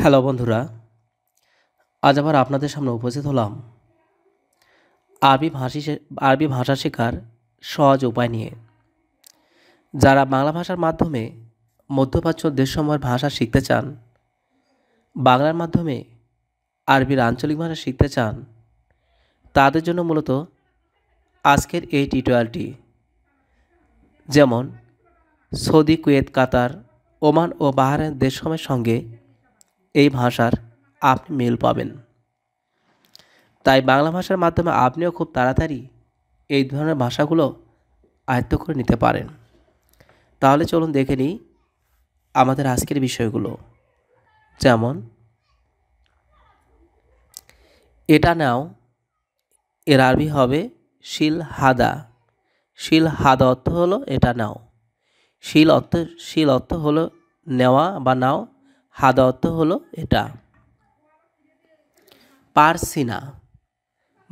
hello বন্ধুরা আজ আবার আপনাদের সামনে উপস্থিত হলাম আরবি ভাষী আরবি ভাষা শেখার সহজ উপায় নিয়ে যারা বাংলা ভাষার মাধ্যমে মধ্যপ্রাচ্য দেশসমূহের ভাষা শিখতে চান বাংলার মাধ্যমে আরবির আঞ্চলিক ভাষা শিখতে চান তাদের জন্য মূলত আজকের এই টিটোয়ালটি যেমন সৌদি কুয়েত কাতার ওমান ও বাহারের দেশসময়ের সঙ্গে এই ভাষার আপনি মেল পাবেন তাই বাংলা ভাষার মাধ্যমে আপনিও খুব তাড়াতাড়ি এই ধরনের ভাষাগুলো আয়ত্ত করে নিতে পারেন তাহলে চলুন দেখে নিই আমাদের আজকের বিষয়গুলো যেমন এটা নাও এর আরবি হবে শিল হাদা শিল হাদা অর্থ হলো এটা নাও শিল অর্থ শিল অর্থ হলো নেওয়া বা নাও হাদা অর্থ হলো এটা পারসিনা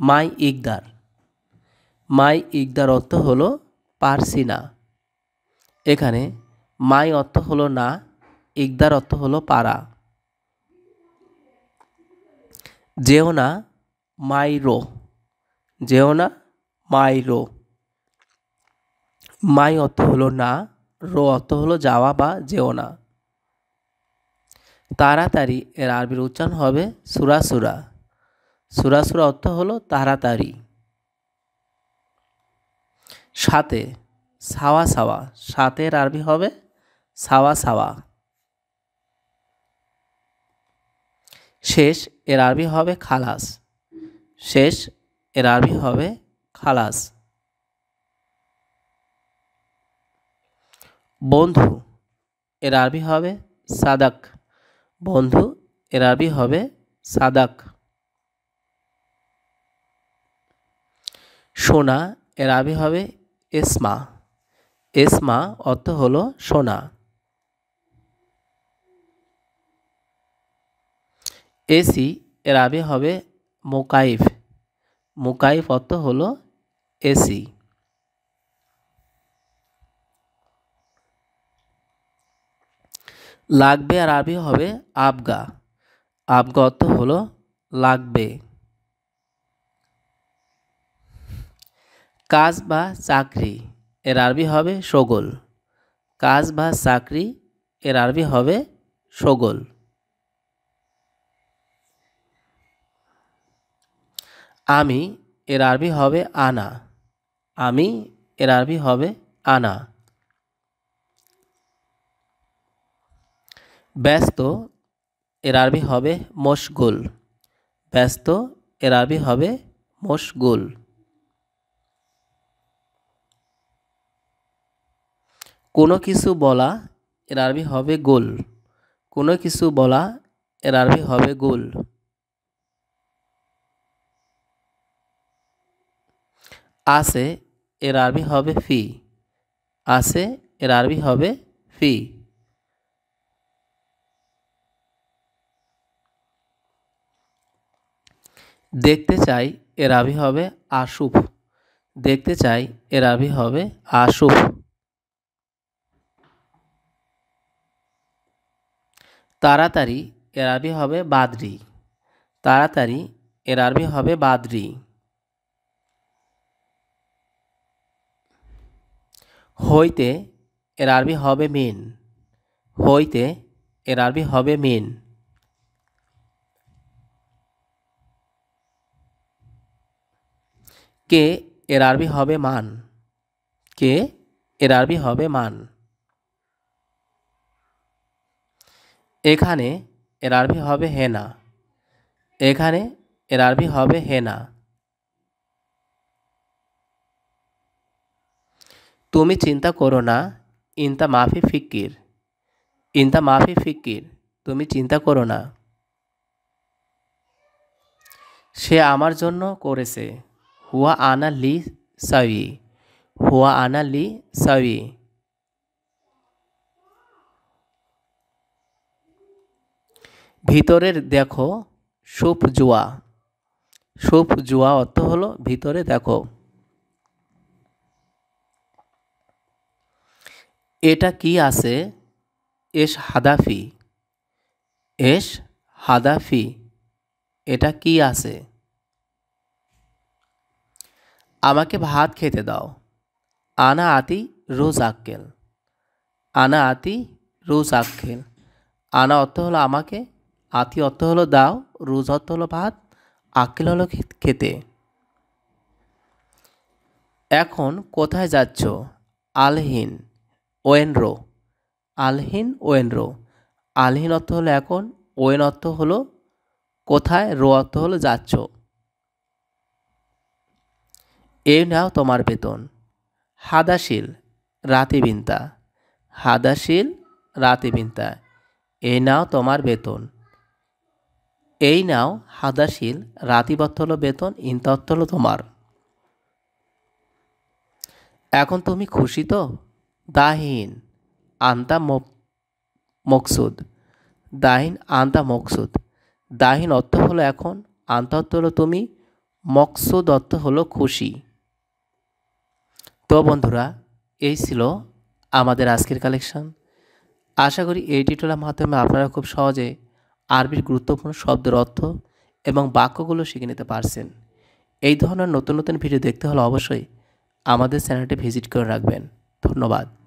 মাই ইকদার মাই ইকদার অর্থ হলো পারসিনা এখানে মাই অর্থ হলো না ইকদার অর্থ হলো পারা যেও না মাইরো যেও না মাইরো মাই অর্থ হলো না রো অর্থ হলো যাওয়া বা যেও না তাড়াতাড়ি এর আরবির উচ্চারণ হবে সুরাসুরা সুরাসুরা অর্থ হলো তাড়াতাড়ি সাথে সাওয়া সাওয়া সাতের আরবি হবে সাওয়া সাওয়া শেষ এর আরবি হবে খালাস শেষ এর আরবি হবে খালাস বন্ধু এর আরবি হবে সাদাক বন্ধু এর আরবি হবে সাদাক সোনা এর আরবি হবে এসমা এসমা অর্থ হলো সোনা এসি এর আরবি হবে মোকাইফ মোকাইফ অর্থ হলো এসি লাগবে আর আরবি হবে আবগা আবগা অর্থ হলো লাগবে কাজ বা চাকরি এর আরবি হবে সগোল কাজ বা চাকরি এর আরবি হবে সগোল আমি এর আরবি হবে আনা আমি এর আরবি হবে আনা ব্যস্ত এর আরবি হবে মশগুল ব্যস্ত এর আরবি হবে মশগুল কোনো কিছু বলা এর আরবি হবে গোল কোনো কিছু বলা এর আরবি হবে গোল আছে এর আরবি হবে ফি আছে এর আরবি হবে ফি দেখতে চাই এর আবি হবে আসুফ দেখতে চাই এর আবি হবে আসুফ তাড়াতাড়ি এর আরবি হবে বাদরি তাড়াতাড়ি এর আরবি হবে বাদরি হইতে এর আরবি হবে মিন হইতে এর আরবি হবে মিন কে এর আরবি হবে মান কে এর আরবি হবে মান এখানে এর আরবি হবে হেনা এখানে এর আরবি হবে হেনা তুমি চিন্তা করো না ইনতা মাফি ফিকির ইনতা মাফি ফিকির তুমি চিন্তা করো না সে আমার জন্য করেছে হুয়া আনা লি সাউই হুয়া আনা লি সাউই ভিতরের দেখো সুপ জুয়া সুপ জুয়া অর্থ হলো ভিতরে দেখো এটা কি আছে এস হাদাফি এস হাদাফি এটা কি আছে আমাকে ভাত খেতে দাও আনা আতি রোজ আক্কেল আনা আতি রোজ আক্কেল আনা অর্থ হলো আমাকে আতি অর্থ হলো দাও রোজ অর্থ হলো ভাত আক্কেল হলো খেতে এখন কোথায় যাচ্ছ আলহিন ওয়েনরো আলহীন ওয়েনরো আলহীন অর্থ হলো এখন ওয়েন অর্থ হলো কোথায় রো অর্থ হলো যাচ্ছ এ নাও তোমার বেতন হাদাশিল রাতে বিন্তা হাদাশিল রাতে বিন্তা এ নাও তোমার বেতন এই নাও হাদাশিল রাতিবত্ত হলো বেতন ইনতত্ত হলো তোমার এখন তুমি খুশি তো দাহিন আন্তা মকসুদ দাহিন আন্তা মকসুদ দাহিন অর্থ হলো এখন আন্তত্ত হলো তুমি মকসুদ অর্থ হলো খুশি তো বন্ধুরা এই ছিল আমাদের আজকের কালেকশন আশা করি এই টিটোলার মাধ্যমে আপনারা খুব সহজে আরবির গুরুত্বপূর্ণ শব্দের অর্থ এবং বাক্যগুলো শিখে নিতে পারছেন এই ধরনের নতুন নতুন ভিডিও দেখতে হলে অবশ্যই আমাদের চ্যানেলটি ভিজিট করে রাখবেন ধন্যবাদ